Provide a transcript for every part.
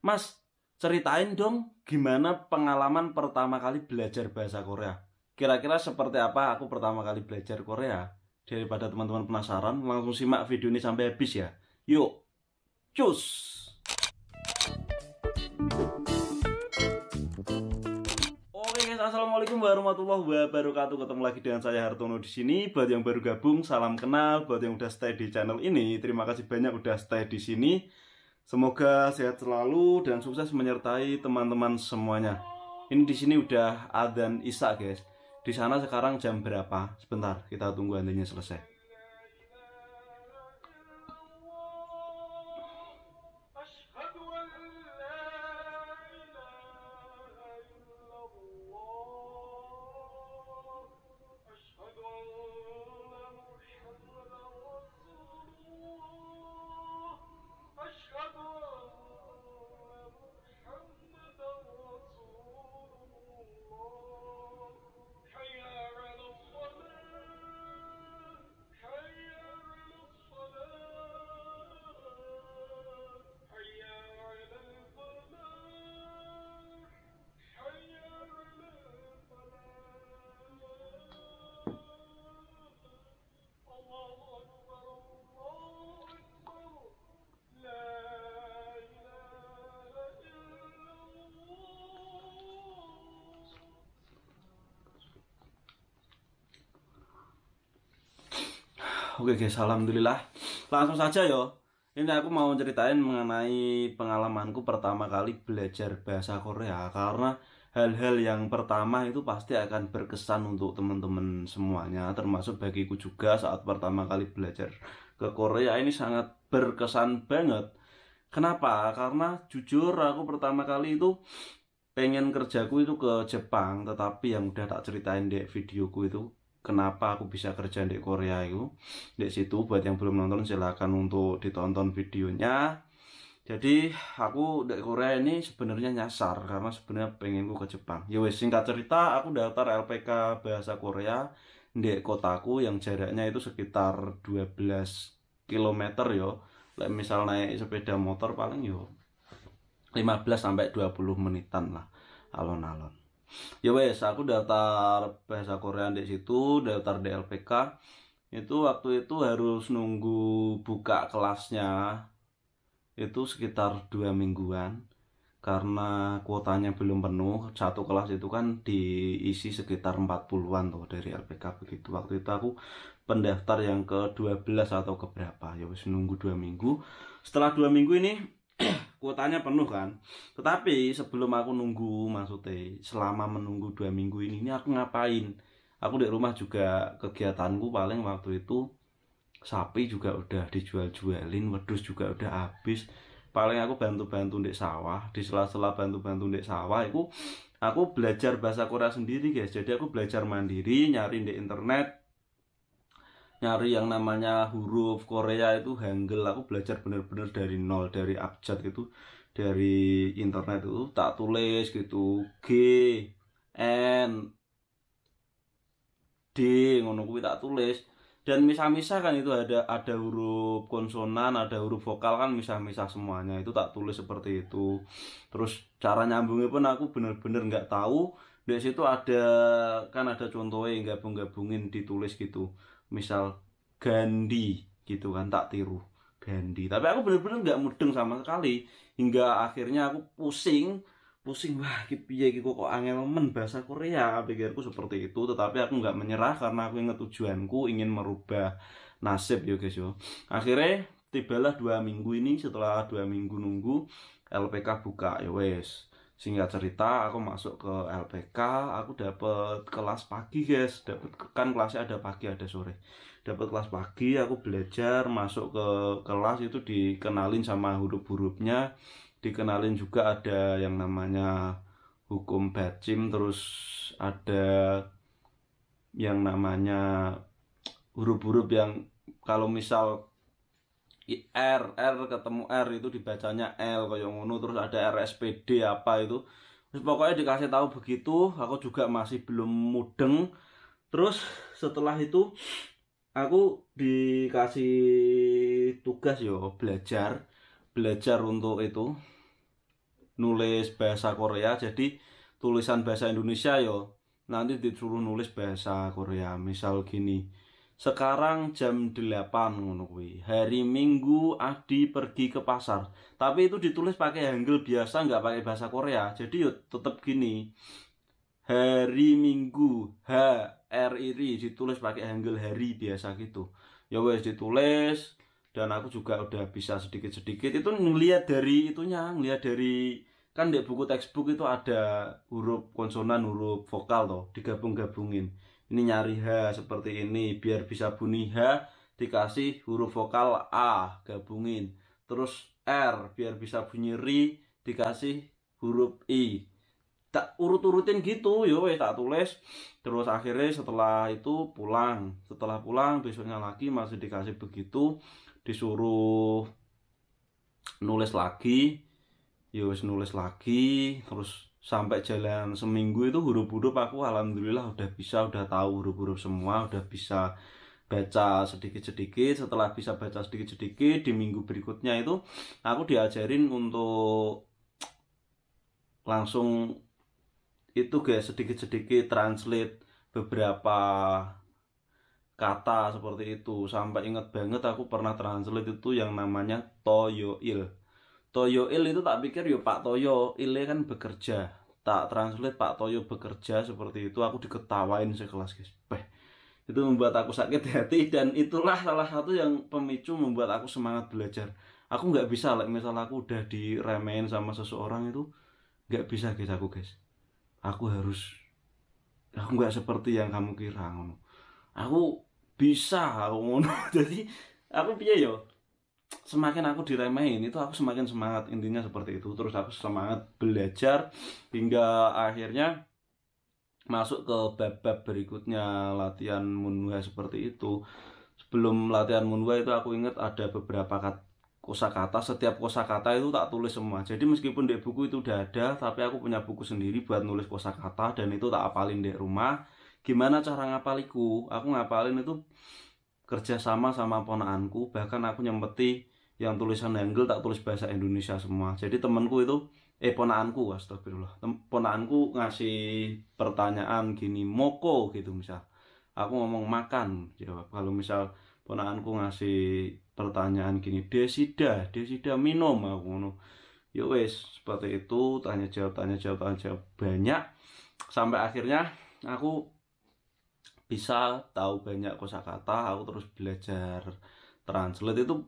Mas, ceritain dong gimana pengalaman pertama kali belajar bahasa Korea. Kira-kira seperti apa aku pertama kali belajar Korea? Daripada teman-teman penasaran, langsung simak video ini sampai habis ya. Yuk, cus! Oke guys, Assalamualaikum warahmatullahi wabarakatuh. Ketemu lagi dengan saya Hartono di sini. Buat yang baru gabung, salam kenal. Buat yang udah stay di channel ini, terima kasih banyak udah stay di sini. Semoga sehat selalu dan sukses menyertai teman-teman semuanya. Ini di sini udah adzan Isa, guys. Di sana sekarang jam berapa? Sebentar, kita tunggu adanya selesai. Oke guys, alhamdulillah. Langsung saja yo. Ini aku mau ceritain mengenai pengalamanku pertama kali belajar bahasa Korea karena hal-hal yang pertama itu pasti akan berkesan untuk teman-teman semuanya termasuk bagiku juga saat pertama kali belajar ke Korea ini sangat berkesan banget. Kenapa? Karena jujur aku pertama kali itu pengen kerjaku itu ke Jepang tetapi yang udah tak ceritain di videoku itu kenapa aku bisa kerja di Korea itu di situ buat yang belum nonton silahkan untuk ditonton videonya jadi aku di Korea ini sebenarnya nyasar karena sebenarnya pengen ke Jepang ya wes singkat cerita aku daftar LPK bahasa Korea di kotaku yang jaraknya itu sekitar 12 km yo like misal naik sepeda motor paling yo 15 sampai 20 menitan lah alon-alon ya wes aku daftar bahasa Korea di situ daftar DLPK itu waktu itu harus nunggu buka kelasnya itu sekitar dua mingguan karena kuotanya belum penuh satu kelas itu kan diisi sekitar 40-an tuh dari LPK begitu waktu itu aku pendaftar yang ke 12 atau ke berapa ya wes nunggu dua minggu setelah dua minggu ini kuotanya penuh kan tetapi sebelum aku nunggu maksudnya selama menunggu dua minggu ini ini aku ngapain aku di rumah juga kegiatanku paling waktu itu sapi juga udah dijual-jualin wedus juga udah habis paling aku bantu-bantu di sawah di sela-sela bantu-bantu di sawah itu aku belajar bahasa Korea sendiri guys jadi aku belajar mandiri nyari di internet nyari yang namanya huruf Korea itu Hangul aku belajar bener-bener dari nol dari abjad itu dari internet itu tak tulis gitu G N D ngono kuwi tak tulis dan misah-misah kan itu ada ada huruf konsonan ada huruf vokal kan misah-misah semuanya itu tak tulis seperti itu terus cara nyambungnya pun aku bener-bener nggak -bener tahu di situ ada kan ada contohnya gabung-gabungin ditulis gitu misal Gandhi gitu kan tak tiru Gandhi tapi aku bener-bener nggak -bener mudeng sama sekali hingga akhirnya aku pusing pusing wah gitu piye kok angel men bahasa Korea pikirku seperti itu tetapi aku nggak menyerah karena aku ingat tujuanku ingin merubah nasib ya guys yo akhirnya tibalah dua minggu ini setelah dua minggu nunggu LPK buka ya wes singkat cerita aku masuk ke LPK aku dapat kelas pagi guys dapat kan kelasnya ada pagi ada sore dapat kelas pagi aku belajar masuk ke kelas itu dikenalin sama huruf-hurufnya dikenalin juga ada yang namanya hukum bacim terus ada yang namanya huruf-huruf yang kalau misal R R ketemu R itu dibacanya L kayak ngono terus ada RSPD apa itu terus pokoknya dikasih tahu begitu aku juga masih belum mudeng terus setelah itu aku dikasih tugas yo belajar belajar untuk itu nulis bahasa Korea jadi tulisan bahasa Indonesia yo nanti disuruh nulis bahasa Korea misal gini sekarang jam 8 ngono kuwi. Hari Minggu Adi pergi ke pasar. Tapi itu ditulis pakai Hangul biasa nggak pakai bahasa Korea. Jadi yuk tetap gini. Hari Minggu H R I R ditulis pakai Hangul hari biasa gitu. Ya wes ditulis dan aku juga udah bisa sedikit-sedikit itu ngelihat dari itunya, ngelihat dari kan di buku textbook itu ada huruf konsonan, huruf vokal loh digabung-gabungin ini nyari H seperti ini biar bisa bunyi H dikasih huruf vokal A gabungin terus R biar bisa bunyi ri dikasih huruf I tak urut-urutin gitu yo tak tulis terus akhirnya setelah itu pulang setelah pulang besoknya lagi masih dikasih begitu disuruh nulis lagi yo nulis lagi terus sampai jalan seminggu itu huruf-huruf aku alhamdulillah udah bisa udah tahu huruf-huruf semua udah bisa baca sedikit-sedikit setelah bisa baca sedikit-sedikit di minggu berikutnya itu aku diajarin untuk langsung itu guys sedikit-sedikit translate beberapa kata seperti itu sampai inget banget aku pernah translate itu yang namanya toyoil Toyo Il itu tak pikir yo Pak Toyo Il kan bekerja tak translate Pak Toyo bekerja seperti itu aku diketawain sekelas guys Beh, itu membuat aku sakit hati dan itulah salah satu yang pemicu membuat aku semangat belajar aku nggak bisa like, misal aku udah diremehin sama seseorang itu nggak bisa guys aku guys aku harus aku nggak seperti yang kamu kira ngono aku bisa aku ngono jadi aku piye yo semakin aku diremehin itu aku semakin semangat intinya seperti itu terus aku semangat belajar hingga akhirnya masuk ke bab-bab berikutnya latihan munwa seperti itu sebelum latihan munwa itu aku ingat ada beberapa kat, kosakata setiap kosakata itu tak tulis semua jadi meskipun di buku itu udah ada tapi aku punya buku sendiri buat nulis kosakata dan itu tak apalin di rumah gimana cara ngapaliku aku ngapalin itu kerja sama sama ponaanku bahkan aku nyempeti yang tulisan Hangul tak tulis bahasa Indonesia semua jadi temanku itu eh ponaanku astagfirullah Tem ngasih pertanyaan gini moko gitu misal aku ngomong makan jawab kalau misal ponaanku ngasih pertanyaan gini desida desida minum aku ngono yo ya wes seperti itu tanya jawab tanya jawab tanya jawab banyak sampai akhirnya aku bisa tahu banyak kosakata aku terus belajar translate itu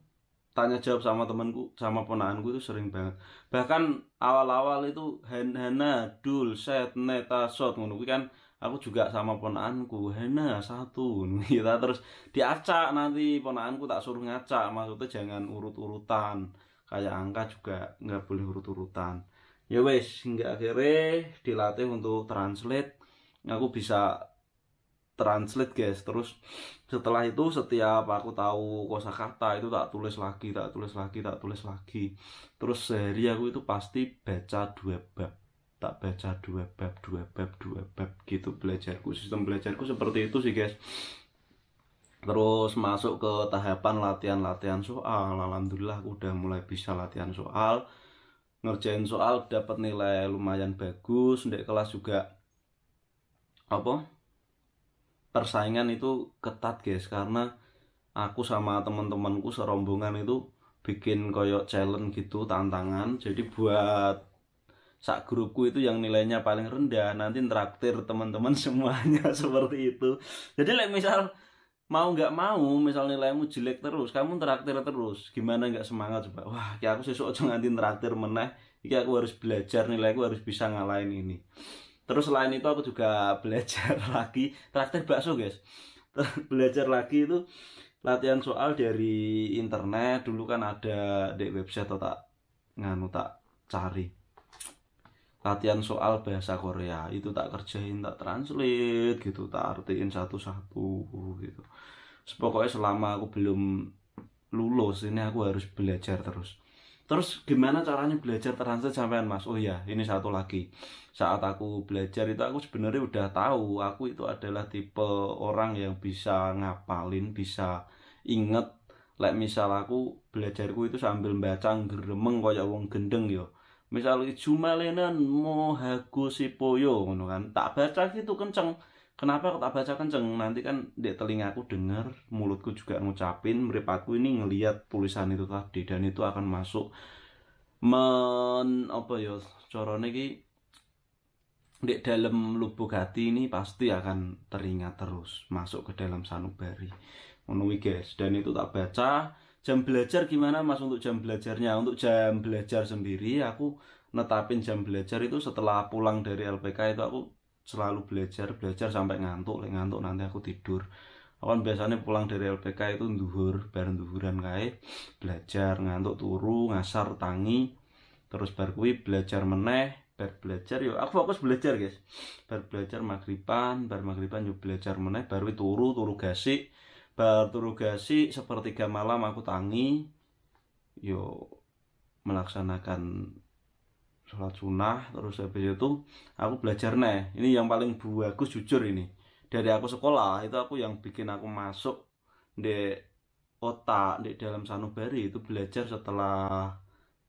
tanya jawab sama temanku sama ponakanku itu sering banget bahkan awal-awal itu Hana Dul Set Neta Shot ngono kan aku juga sama ponakanku Hana satu kita terus diacak nanti ponakanku tak suruh ngacak maksudnya jangan urut-urutan kayak angka juga nggak boleh urut-urutan ya wes hingga akhirnya dilatih untuk translate aku bisa translate guys terus setelah itu setiap aku tahu kosakata itu tak tulis lagi tak tulis lagi tak tulis lagi terus sehari aku itu pasti baca dua bab tak baca dua bab dua bab dua bab gitu belajarku sistem belajarku seperti itu sih guys terus masuk ke tahapan latihan-latihan soal alhamdulillah aku udah mulai bisa latihan soal ngerjain soal dapat nilai lumayan bagus di kelas juga apa persaingan itu ketat guys karena aku sama teman-temanku serombongan itu bikin koyok challenge gitu tantangan jadi buat sak grupku itu yang nilainya paling rendah nanti traktir teman-teman semuanya seperti itu jadi like, misal mau nggak mau misal nilaimu jelek terus kamu traktir terus gimana nggak semangat coba wah kayak aku sesuatu nganti traktir meneh iki aku harus belajar nilaiku harus bisa ngalahin ini terus selain itu aku juga belajar lagi traktir bakso guys belajar lagi itu latihan soal dari internet dulu kan ada di website atau tak nganu tak cari latihan soal bahasa Korea itu tak kerjain tak translate gitu tak artiin satu-satu gitu pokoknya selama aku belum lulus ini aku harus belajar terus Terus gimana caranya belajar transit sampean Mas? Oh ya, ini satu lagi. Saat aku belajar itu aku sebenarnya udah tahu aku itu adalah tipe orang yang bisa ngapalin, bisa inget. Like misal aku belajarku itu sambil baca geremeng kayak wong gendeng yo. Misal mau hagu sipoyo kan. Tak baca gitu kenceng. Kenapa aku tak baca kenceng? Nanti kan di aku dengar, mulutku juga ngucapin, meripatku ini ngeliat tulisan itu tadi dan itu akan masuk men apa ya corone ki di dalam lubuk hati ini pasti akan teringat terus masuk ke dalam sanubari menui guys dan itu tak baca jam belajar gimana mas untuk jam belajarnya untuk jam belajar sendiri aku netapin jam belajar itu setelah pulang dari LPK itu aku selalu belajar belajar sampai ngantuk ngantuk nanti aku tidur Awan biasanya pulang dari LPK itu duhur bareng duhuran kayak belajar ngantuk turu ngasar tangi terus bar belajar meneh bar belajar yo aku fokus belajar guys bar belajar magriban bar magriban yuk belajar meneh baru turu turu gasik bar turu gasik sepertiga malam aku tangi yo melaksanakan sholat sunnah terus habis itu aku belajar nih ini yang paling bagus jujur ini dari aku sekolah itu aku yang bikin aku masuk di otak di dalam sanubari itu belajar setelah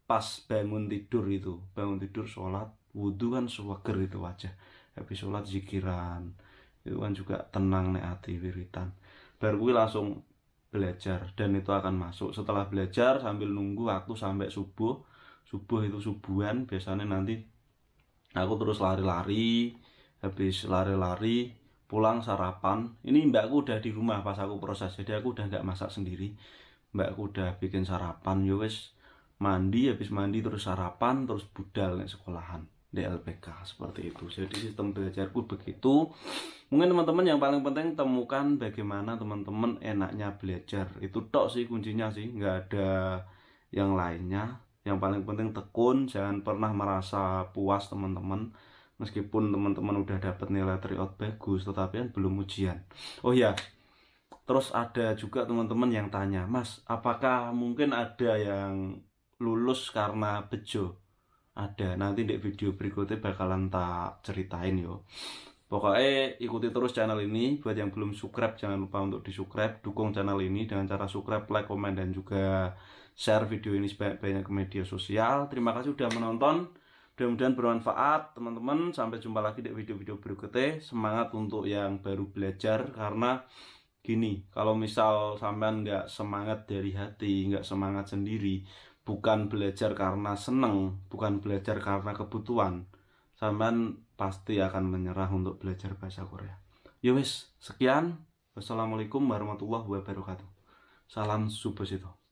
pas bangun tidur itu bangun tidur sholat wudhu kan suwager itu wajah habis sholat zikiran itu kan juga tenang nih hati wiritan baru gue langsung belajar dan itu akan masuk setelah belajar sambil nunggu aku sampai subuh subuh itu subuhan biasanya nanti aku terus lari-lari habis lari-lari pulang sarapan ini mbakku udah di rumah pas aku proses jadi aku udah nggak masak sendiri mbakku udah bikin sarapan yo ya mandi habis mandi terus sarapan terus budal nih sekolahan di seperti itu jadi sistem belajarku begitu mungkin teman-teman yang paling penting temukan bagaimana teman-teman enaknya belajar itu tok sih kuncinya sih nggak ada yang lainnya yang paling penting tekun jangan pernah merasa puas teman-teman meskipun teman-teman udah dapat nilai triot bagus tetapi kan belum ujian oh ya terus ada juga teman-teman yang tanya mas apakah mungkin ada yang lulus karena bejo ada nanti di video berikutnya bakalan tak ceritain yo pokoknya ikuti terus channel ini buat yang belum subscribe jangan lupa untuk di subscribe dukung channel ini dengan cara subscribe like komen dan juga share video ini sebanyak-banyak ke media sosial. Terima kasih sudah menonton. Mudah-mudahan bermanfaat teman-teman. Sampai jumpa lagi di video-video berikutnya. Semangat untuk yang baru belajar karena gini, kalau misal sampean nggak semangat dari hati, nggak semangat sendiri, bukan belajar karena seneng, bukan belajar karena kebutuhan, sampean pasti akan menyerah untuk belajar bahasa Korea. Yowis, ya sekian. Wassalamualaikum warahmatullahi wabarakatuh. Salam situ.